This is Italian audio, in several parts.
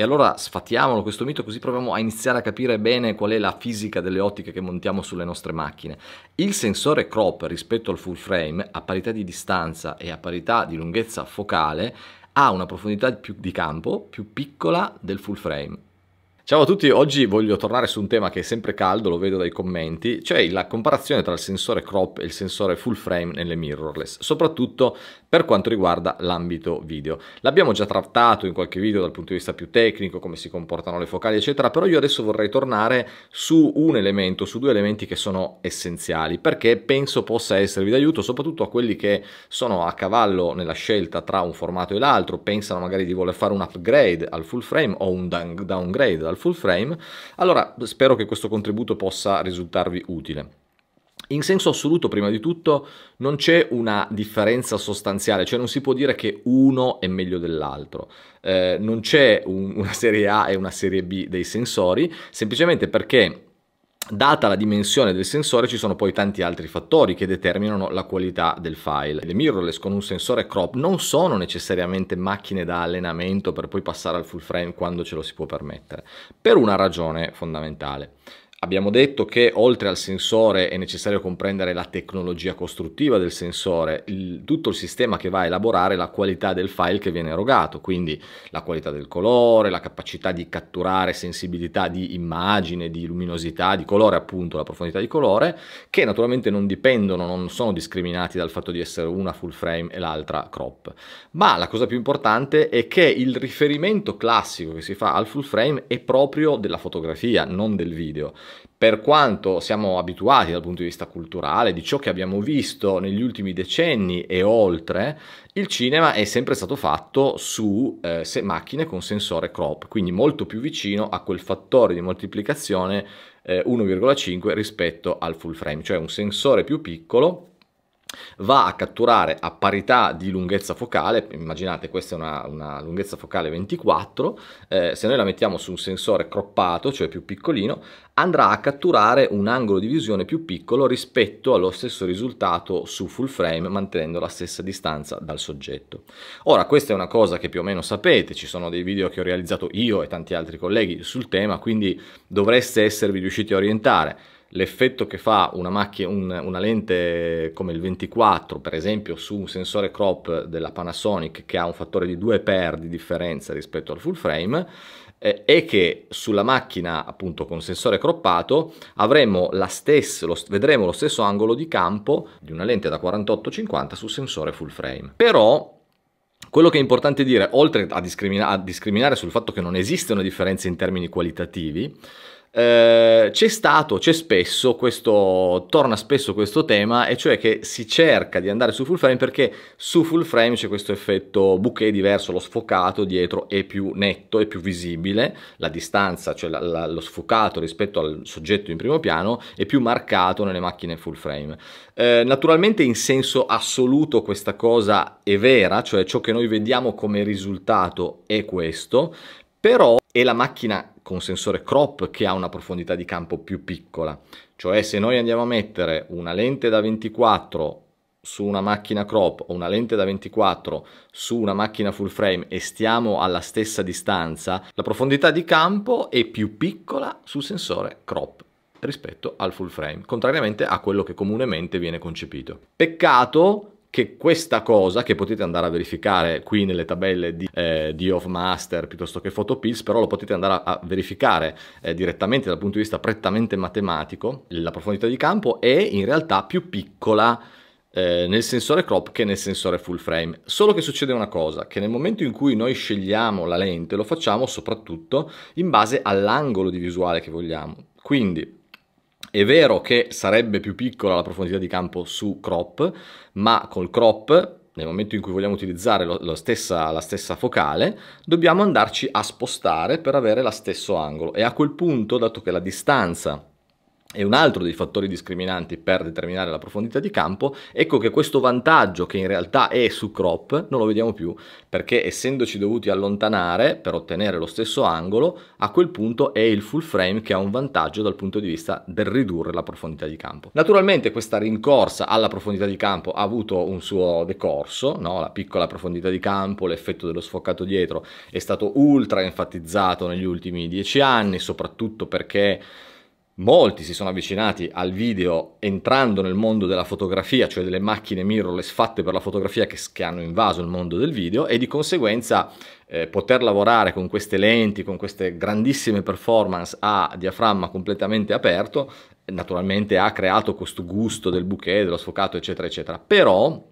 E allora sfatiamolo questo mito così proviamo a iniziare a capire bene qual è la fisica delle ottiche che montiamo sulle nostre macchine. Il sensore crop rispetto al full frame, a parità di distanza e a parità di lunghezza focale, ha una profondità di campo più piccola del full frame Ciao a tutti, oggi voglio tornare su un tema che è sempre caldo, lo vedo dai commenti, cioè la comparazione tra il sensore crop e il sensore full frame nelle mirrorless, soprattutto per quanto riguarda l'ambito video. L'abbiamo già trattato in qualche video dal punto di vista più tecnico, come si comportano le focali eccetera, però io adesso vorrei tornare su un elemento, su due elementi che sono essenziali, perché penso possa esservi d'aiuto soprattutto a quelli che sono a cavallo nella scelta tra un formato e l'altro, pensano magari di voler fare un upgrade al full frame o un downgrade al full frame, allora spero che questo contributo possa risultarvi utile. In senso assoluto, prima di tutto, non c'è una differenza sostanziale, cioè non si può dire che uno è meglio dell'altro. Eh, non c'è un, una serie A e una serie B dei sensori, semplicemente perché Data la dimensione del sensore ci sono poi tanti altri fattori che determinano la qualità del file. Le mirrorless con un sensore crop non sono necessariamente macchine da allenamento per poi passare al full frame quando ce lo si può permettere, per una ragione fondamentale. Abbiamo detto che oltre al sensore è necessario comprendere la tecnologia costruttiva del sensore, il, tutto il sistema che va a elaborare la qualità del file che viene erogato, quindi la qualità del colore, la capacità di catturare sensibilità di immagine, di luminosità, di colore appunto, la profondità di colore, che naturalmente non dipendono, non sono discriminati dal fatto di essere una full frame e l'altra crop. Ma la cosa più importante è che il riferimento classico che si fa al full frame è proprio della fotografia, non del video per quanto siamo abituati dal punto di vista culturale, di ciò che abbiamo visto negli ultimi decenni e oltre, il cinema è sempre stato fatto su eh, macchine con sensore crop, quindi molto più vicino a quel fattore di moltiplicazione eh, 1,5 rispetto al full frame, cioè un sensore più piccolo va a catturare a parità di lunghezza focale, immaginate questa è una, una lunghezza focale 24, eh, se noi la mettiamo su un sensore croppato, cioè più piccolino, andrà a catturare un angolo di visione più piccolo rispetto allo stesso risultato su full frame mantenendo la stessa distanza dal soggetto. Ora questa è una cosa che più o meno sapete, ci sono dei video che ho realizzato io e tanti altri colleghi sul tema, quindi dovreste esservi riusciti a orientare l'effetto che fa una, macchina, un, una lente come il 24 per esempio su un sensore crop della Panasonic che ha un fattore di 2x di differenza rispetto al full frame eh, è che sulla macchina appunto con sensore croppato avremo la stessa, lo, vedremo lo stesso angolo di campo di una lente da 48-50 su sensore full frame però quello che è importante dire oltre a, discrimina a discriminare sul fatto che non esiste una differenza in termini qualitativi eh, c'è stato, c'è spesso questo, torna spesso questo tema, e cioè che si cerca di andare su full frame perché su full frame c'è questo effetto bouquet diverso, lo sfocato dietro è più netto, è più visibile, la distanza, cioè la, la, lo sfocato rispetto al soggetto in primo piano è più marcato nelle macchine full frame. Eh, naturalmente in senso assoluto questa cosa è vera, cioè ciò che noi vediamo come risultato è questo, però è la macchina con sensore crop che ha una profondità di campo più piccola. Cioè se noi andiamo a mettere una lente da 24 su una macchina crop o una lente da 24 su una macchina full frame e stiamo alla stessa distanza, la profondità di campo è più piccola sul sensore crop rispetto al full frame, contrariamente a quello che comunemente viene concepito. Peccato che questa cosa, che potete andare a verificare qui nelle tabelle di, eh, di Off Master piuttosto che Photopills, però lo potete andare a, a verificare eh, direttamente dal punto di vista prettamente matematico, la profondità di campo è in realtà più piccola eh, nel sensore crop che nel sensore full frame. Solo che succede una cosa, che nel momento in cui noi scegliamo la lente lo facciamo soprattutto in base all'angolo di visuale che vogliamo. Quindi è vero che sarebbe più piccola la profondità di campo su crop, ma col crop nel momento in cui vogliamo utilizzare lo, lo stessa, la stessa focale, dobbiamo andarci a spostare per avere lo stesso angolo e a quel punto, dato che la distanza è un altro dei fattori discriminanti per determinare la profondità di campo, ecco che questo vantaggio che in realtà è su crop non lo vediamo più, perché essendoci dovuti allontanare per ottenere lo stesso angolo, a quel punto è il full frame che ha un vantaggio dal punto di vista del ridurre la profondità di campo. Naturalmente questa rincorsa alla profondità di campo ha avuto un suo decorso, no? la piccola profondità di campo, l'effetto dello sfocato dietro è stato ultra enfatizzato negli ultimi dieci anni, soprattutto perché molti si sono avvicinati al video entrando nel mondo della fotografia, cioè delle macchine mirrorless fatte per la fotografia che, che hanno invaso il mondo del video e di conseguenza eh, poter lavorare con queste lenti, con queste grandissime performance a diaframma completamente aperto, naturalmente ha creato questo gusto del bouquet, dello sfocato, eccetera, eccetera. Però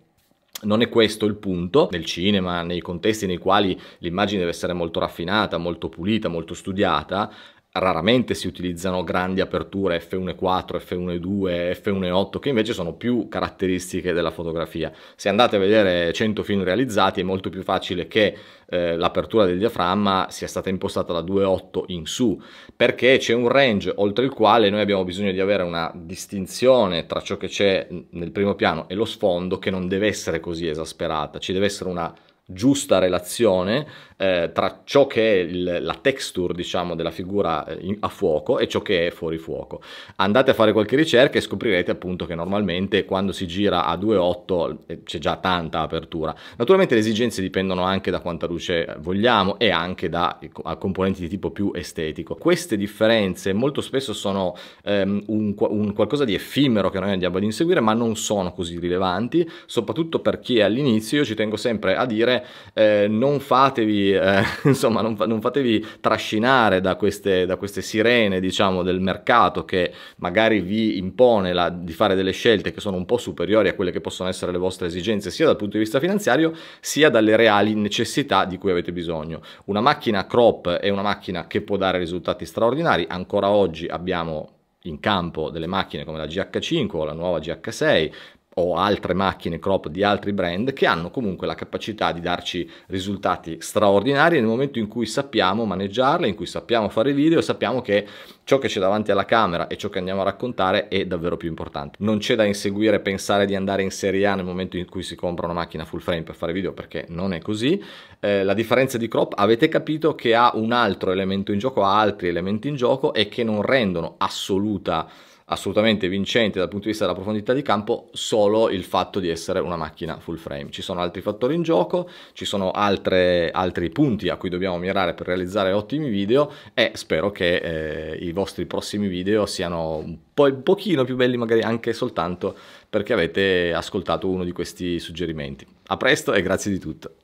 non è questo il punto, nel cinema, nei contesti nei quali l'immagine deve essere molto raffinata, molto pulita, molto studiata, raramente si utilizzano grandi aperture f1.4, f1.2, f1.8 che invece sono più caratteristiche della fotografia. Se andate a vedere 100 film realizzati è molto più facile che eh, l'apertura del diaframma sia stata impostata da 2.8 in su perché c'è un range oltre il quale noi abbiamo bisogno di avere una distinzione tra ciò che c'è nel primo piano e lo sfondo che non deve essere così esasperata, ci deve essere una giusta relazione eh, tra ciò che è il, la texture diciamo della figura eh, in, a fuoco e ciò che è fuori fuoco andate a fare qualche ricerca e scoprirete appunto che normalmente quando si gira a 2.8 eh, c'è già tanta apertura naturalmente le esigenze dipendono anche da quanta luce vogliamo e anche da eh, componenti di tipo più estetico queste differenze molto spesso sono ehm, un, un qualcosa di effimero che noi andiamo ad inseguire ma non sono così rilevanti soprattutto per chi è all'inizio io ci tengo sempre a dire eh, non fatevi, eh, insomma, non, fa, non, fatevi trascinare da queste, da queste sirene, diciamo, del mercato che magari vi impone la, di fare delle scelte che sono un po' superiori a quelle che possono essere le vostre esigenze, sia dal punto di vista finanziario, sia dalle reali necessità di cui avete bisogno. Una macchina crop è una macchina che può dare risultati straordinari, ancora oggi abbiamo in campo delle macchine come la GH5 o la nuova GH6, o altre macchine crop di altri brand che hanno comunque la capacità di darci risultati straordinari nel momento in cui sappiamo maneggiarle, in cui sappiamo fare video e sappiamo che ciò che c'è davanti alla camera e ciò che andiamo a raccontare è davvero più importante. Non c'è da inseguire, pensare di andare in Serie A nel momento in cui si compra una macchina full frame per fare video perché non è così. Eh, la differenza di crop avete capito che ha un altro elemento in gioco, ha altri elementi in gioco e che non rendono assoluta assolutamente vincente dal punto di vista della profondità di campo solo il fatto di essere una macchina full frame. Ci sono altri fattori in gioco, ci sono altre, altri punti a cui dobbiamo mirare per realizzare ottimi video e spero che eh, i vostri prossimi video siano un, po', un pochino più belli magari anche soltanto perché avete ascoltato uno di questi suggerimenti. A presto e grazie di tutto.